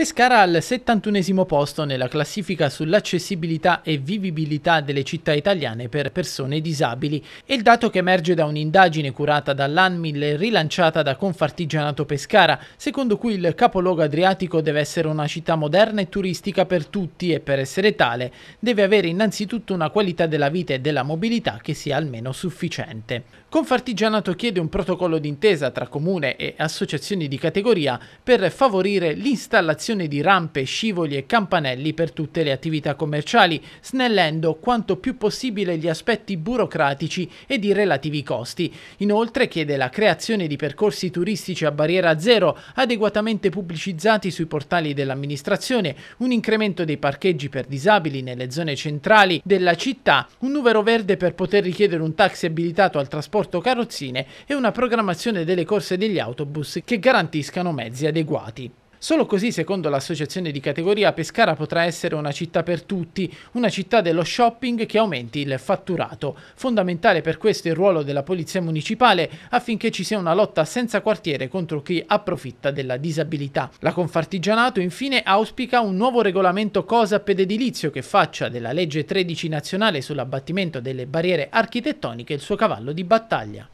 Pescara al 71 posto nella classifica sull'accessibilità e vivibilità delle città italiane per persone disabili. È il dato che emerge da un'indagine curata dall'ANMIL e rilanciata da Confartigianato Pescara, secondo cui il capoluogo adriatico deve essere una città moderna e turistica per tutti e per essere tale deve avere innanzitutto una qualità della vita e della mobilità che sia almeno sufficiente. Confartigianato chiede un protocollo d'intesa tra comune e associazioni di categoria per favorire l'installazione installazione di rampe, scivoli e campanelli per tutte le attività commerciali, snellendo quanto più possibile gli aspetti burocratici ed i relativi costi. Inoltre chiede la creazione di percorsi turistici a barriera zero, adeguatamente pubblicizzati sui portali dell'amministrazione, un incremento dei parcheggi per disabili nelle zone centrali della città, un numero verde per poter richiedere un taxi abilitato al trasporto carrozzine e una programmazione delle corse degli autobus che garantiscano mezzi adeguati. Solo così, secondo l'associazione di categoria, Pescara potrà essere una città per tutti, una città dello shopping che aumenti il fatturato. Fondamentale per questo è il ruolo della Polizia Municipale affinché ci sia una lotta senza quartiere contro chi approfitta della disabilità. La Confartigianato infine auspica un nuovo regolamento COSAP ed edilizio che faccia della legge 13 nazionale sull'abbattimento delle barriere architettoniche il suo cavallo di battaglia.